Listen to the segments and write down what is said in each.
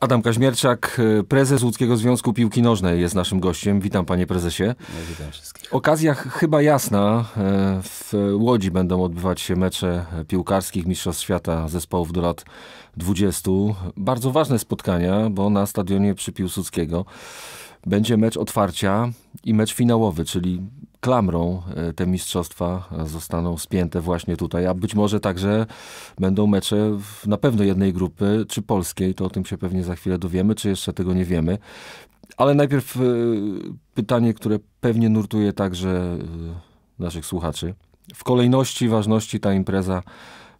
Adam Kaźmierczak, y, prezes Łódzkiego Związku Piłki Nożnej jest naszym gościem. Witam panie prezesie. No, witam wszystkich. Okazja chyba jasna. Y, w Łodzi będą odbywać się mecze piłkarskich Mistrzostw Świata zespołów do lat 20. Bardzo ważne spotkania, bo na stadionie przy Piłsudskiego będzie mecz otwarcia i mecz finałowy, czyli klamrą e, te mistrzostwa e, zostaną spięte właśnie tutaj, a być może także będą mecze w, na pewno jednej grupy, czy polskiej, to o tym się pewnie za chwilę dowiemy, czy jeszcze tego nie wiemy. Ale najpierw e, pytanie, które pewnie nurtuje także naszych słuchaczy. W kolejności ważności ta impreza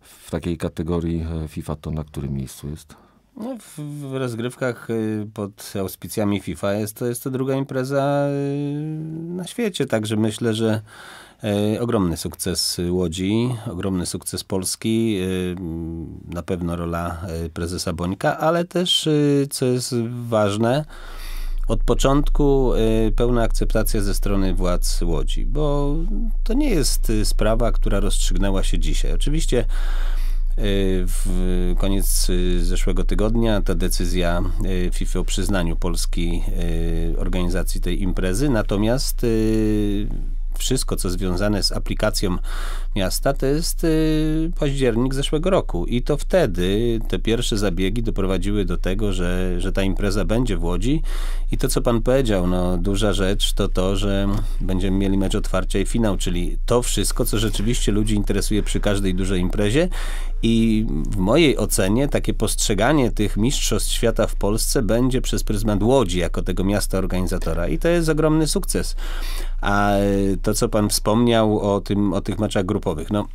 w takiej kategorii FIFA to na którym miejscu jest? No, w, w, rozgrywkach y, pod auspicjami FIFA jest to, jest to druga impreza y, na świecie, także myślę, że y, ogromny sukces Łodzi, ogromny sukces Polski, na pewno rola prezesa Bońka, ale też, co jest ważne, od początku pełna akceptacja ze strony władz Łodzi, bo to nie jest sprawa, która rozstrzygnęła się dzisiaj. Oczywiście w koniec y, zeszłego tygodnia ta decyzja y, FIFA o przyznaniu Polski y, organizacji tej imprezy. Natomiast wszystko, co związane z aplikacją miasta, to jest y, październik zeszłego roku. I to wtedy te pierwsze zabiegi doprowadziły do tego, że, że ta impreza będzie w Łodzi. I to, co pan powiedział, no, duża rzecz to to, że będziemy mieli mecz otwarcia i finał, czyli to wszystko, co rzeczywiście ludzi interesuje przy każdej dużej imprezie. I w mojej ocenie takie postrzeganie tych mistrzostw świata w Polsce będzie przez pryzmat Łodzi jako tego miasta organizatora. I to jest ogromny sukces. A to, co pan wspomniał o, tym, o tych meczach grupowych. No,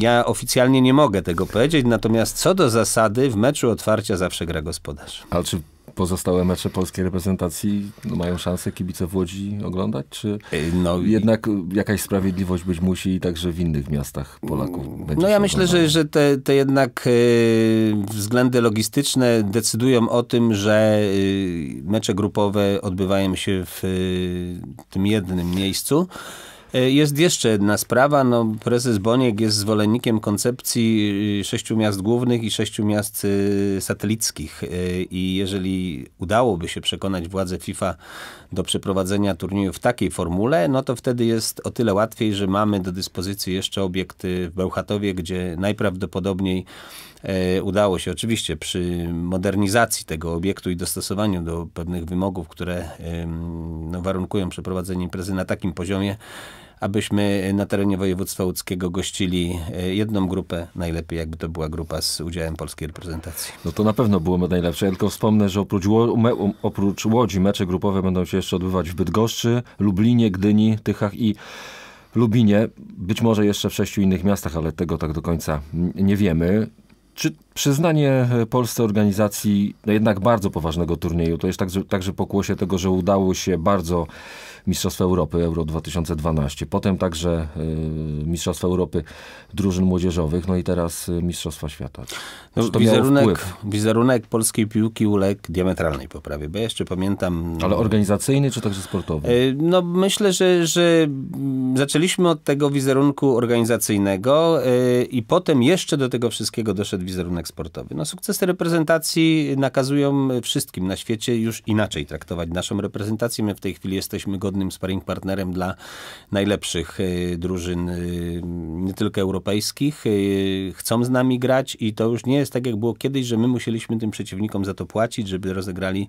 ja oficjalnie nie mogę tego powiedzieć, natomiast co do zasady, w meczu otwarcia zawsze gra gospodarz. czy pozostałe mecze polskiej reprezentacji no, mają szansę kibice w Łodzi oglądać? Czy y, no jednak i... jakaś sprawiedliwość być musi i także w innych miastach Polaków? Mm, no ja myślę, że, że te, te jednak yy, względy logistyczne decydują o tym, że y, mecze grupowe odbywają się w y, tym jednym miejscu. E, jest jeszcze jedna sprawa. No, prezes Boniek jest zwolennikiem koncepcji y, sześciu miast głównych i sześciu miast y, satelickich. E, I jeżeli udałoby się przekonać władze FIFA do przeprowadzenia turnieju w takiej formule, no to wtedy jest o tyle łatwiej, że mamy do dyspozycji jeszcze obiekty w Bełchatowie, gdzie najprawdopodobniej E, udało się oczywiście przy modernizacji tego obiektu i dostosowaniu do pewnych wymogów, które no, warunkują przeprowadzenie imprezy na takim poziomie, abyśmy na terenie województwa łódzkiego gościli e, jedną grupę, najlepiej jakby to była grupa z udziałem polskiej reprezentacji. No to na pewno byłoby najlepsze. Ja tylko wspomnę, że oprócz, um, oprócz Łodzi mecze grupowe będą się jeszcze odbywać w Bydgoszczy, Lublinie, Gdyni, Tychach i Lubinie, być może jeszcze w sześciu innych miastach, ale tego tak do końca nie wiemy. Czy przyznanie e, Polsce organizacji no jednak bardzo poważnego turnieju, to jest także, także pokłosie tego, że udało się bardzo mistrzostwa Europy Euro 2012, potem także y, Europy drużyn młodzieżowych, no i teraz e, Mistrzostwa Świata. No, wizerunek, wizerunek polskiej piłki uległ diametralnej poprawie, bo ja jeszcze pamiętam... Ale organizacyjny czy także sportowy? Y, no myślę, że, że zaczęliśmy od tego wizerunku organizacyjnego y, i potem jeszcze do tego wszystkiego doszedł wizerunek sportowy. No, sukcesy reprezentacji nakazują wszystkim na świecie już inaczej traktować naszą reprezentację. My w tej chwili jesteśmy godnym sparring partnerem dla najlepszych y, drużyn, y, nie tylko europejskich. Y, chcą z nami grać i to już nie jest tak, jak było kiedyś, że my musieliśmy tym przeciwnikom za to płacić, żeby rozegrali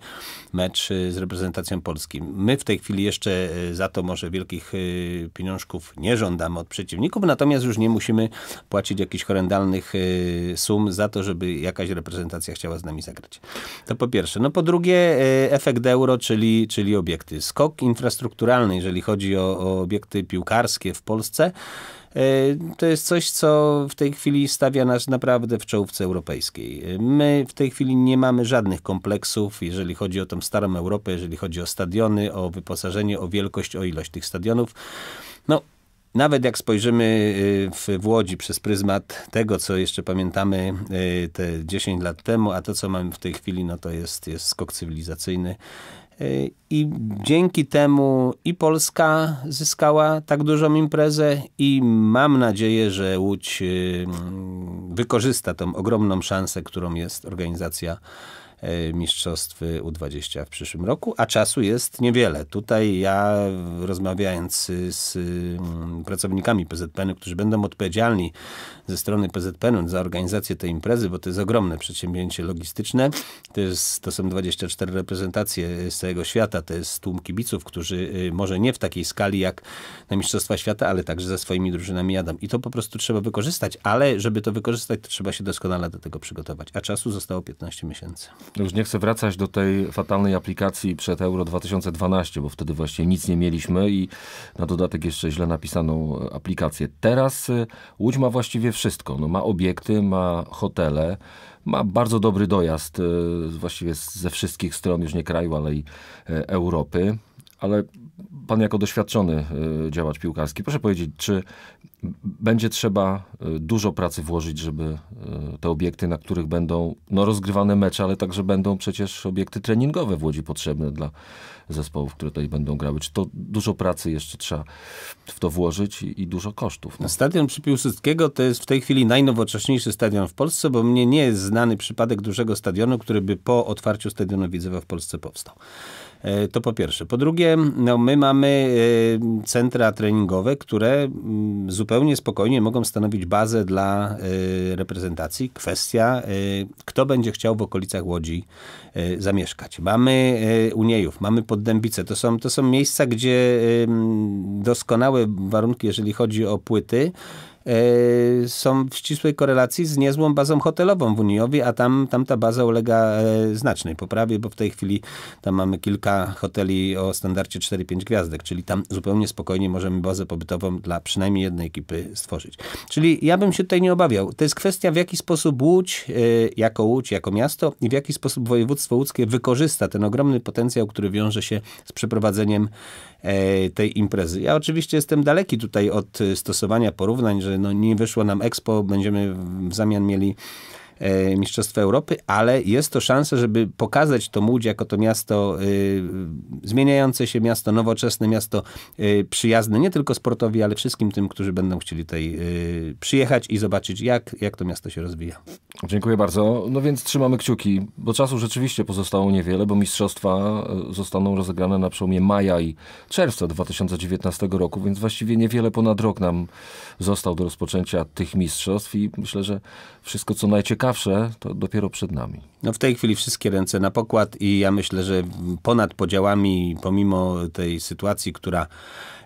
mecz z reprezentacją Polski. My w tej chwili jeszcze za to może wielkich pieniążków nie żądamy od przeciwników, natomiast już nie musimy płacić jakichś horrendalnych sum za to, żeby jakaś reprezentacja chciała z nami zagrać. To po pierwsze. No po drugie e, efekt euro, czyli, czyli obiekty. Skok infrastrukturalny, jeżeli chodzi o, o obiekty piłkarskie w Polsce, e, to jest coś, co w tej chwili stawia nas naprawdę w czołówce europejskiej. My w tej chwili nie mamy żadnych kompleksów, jeżeli chodzi o tą starą Europę, jeżeli chodzi o stadiony, o wyposażenie, o wielkość, o ilość tych stadionów. No, nawet jak spojrzymy w, y, w Łodzi przez pryzmat tego, co jeszcze pamiętamy y, te 10 lat temu, a to, co mamy w tej chwili, no to jest, jest skok cywilizacyjny. Y, I dzięki temu i Polska zyskała tak dużą imprezę i mam nadzieję, że Łódź wykorzysta tą ogromną szansę, którą jest organizacja E, mistrzostw U20 w przyszłym roku, a czasu jest niewiele. Tutaj ja rozmawiając z mm, pracownikami pzpn którzy będą odpowiedzialni ze strony pzpn za organizację tej imprezy, bo to jest ogromne przedsięwzięcie logistyczne. To, jest, to są 24 reprezentacje z całego świata, to jest tłum kibiców, którzy y, może nie w takiej skali jak na Mistrzostwa Świata, ale także ze swoimi drużynami jadą. I to po prostu trzeba wykorzystać, ale żeby to wykorzystać, to trzeba się doskonale do tego przygotować. A czasu zostało 15 miesięcy. Już nie chcę wracać do tej fatalnej aplikacji przed Euro 2012, bo wtedy właśnie nic nie mieliśmy i na dodatek jeszcze źle napisaną aplikację. Teraz y, Łódź ma właściwie wszystko. No, ma obiekty, ma hotele, ma bardzo dobry dojazd y, właściwie ze wszystkich stron, już nie kraju, ale i y, Europy ale pan jako doświadczony y, działacz piłkarski, proszę powiedzieć, czy będzie trzeba y, dużo pracy włożyć, żeby y, te obiekty, na których będą no, rozgrywane mecze, ale także będą przecież obiekty treningowe w Łodzi potrzebne dla zespołów, które tutaj będą grały. Czy to dużo pracy jeszcze trzeba w to włożyć i, i dużo kosztów? No. no stadion przy Piłsudskiego to jest w tej chwili najnowocześniejszy stadion w Polsce, bo mnie nie jest znany przypadek dużego stadionu, który by po otwarciu stadionu Widzewa w Polsce powstał. E, to po pierwsze. Po drugie, no my mamy e, centra treningowe, które mm, zupełnie spokojnie mogą stanowić bazę dla e, reprezentacji. Kwestia, kto będzie chciał w okolicach Łodzi zamieszkać. Mamy Uniejów, mamy Poddębice. To są, to są miejsca, gdzie doskonałe warunki, jeżeli chodzi o płyty, E, są w ścisłej korelacji z niezłą bazą hotelową w Uniowie, a tam, tam ta baza ulega e, znacznej poprawie, bo w tej chwili tam mamy kilka hoteli o standardzie 4-5 gwiazdek, czyli tam zupełnie spokojnie możemy bazę pobytową dla przynajmniej jednej ekipy stworzyć. Czyli ja bym się tutaj nie obawiał. To jest kwestia w jaki sposób Łódź, e, jako Łódź, jako miasto i w jaki sposób województwo łódzkie wykorzysta ten ogromny potencjał, który wiąże się z przeprowadzeniem tej imprezy. Ja oczywiście jestem daleki tutaj od stosowania porównań, że że no nie wyszło nam Expo, będziemy w zamian mieli E, mistrzostwa Europy, ale jest to szansa, żeby pokazać to Łódź jako to miasto e, zmieniające się, miasto nowoczesne, miasto e, przyjazne nie tylko sportowi, ale wszystkim tym, którzy będą chcieli tutaj przyjechać i zobaczyć, jak, jak to miasto się rozwija. Dziękuję bardzo. No więc trzymamy kciuki, bo czasu rzeczywiście pozostało niewiele, bo mistrzostwa zostaną rozegrane na przełomie maja i czerwca 2019 roku, więc właściwie niewiele ponad rok nam został do rozpoczęcia tych mistrzostw i myślę, że wszystko co najciekawsze zawsze, to dopiero przed nami. No w tej chwili wszystkie ręce na pokład i ja myślę, że ponad podziałami, pomimo tej sytuacji, która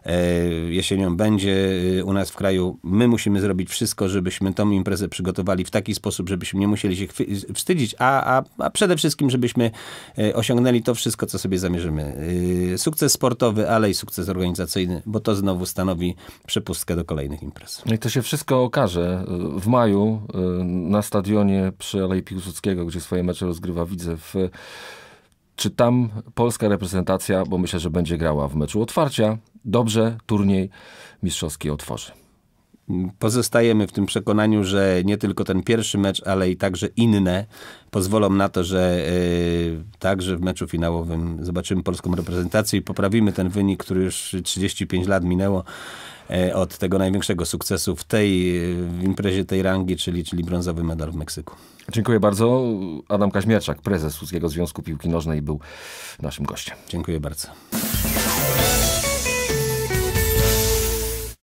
E, jesienią będzie e, u nas w kraju. My musimy zrobić wszystko, żebyśmy tą imprezę przygotowali w taki sposób, żebyśmy nie musieli się wstydzić, a, a, a przede wszystkim, żebyśmy e, osiągnęli to wszystko, co sobie zamierzymy. Sukces sportowy, ale i sukces organizacyjny, bo to znowu stanowi przepustkę do kolejnych imprez. No I to się wszystko okaże. W maju na stadionie przy Alei Piłsudskiego, gdzie swoje mecze rozgrywa Widzew, czy tam polska reprezentacja, bo myślę, że będzie grała w meczu otwarcia, dobrze turniej mistrzowski otworzy? Pozostajemy w tym przekonaniu, że nie tylko ten pierwszy mecz, ale i także inne pozwolą na to, że yy, także w meczu finałowym zobaczymy polską reprezentację i poprawimy ten wynik, który już 35 lat minęło E, od tego największego sukcesu w tej w imprezie tej rangi, czyli, czyli brązowy medal w Meksyku. Dziękuję bardzo. Adam Kaźmierczak, prezes Łódzkiego Związku Piłki Nożnej był naszym gościem. Dziękuję bardzo.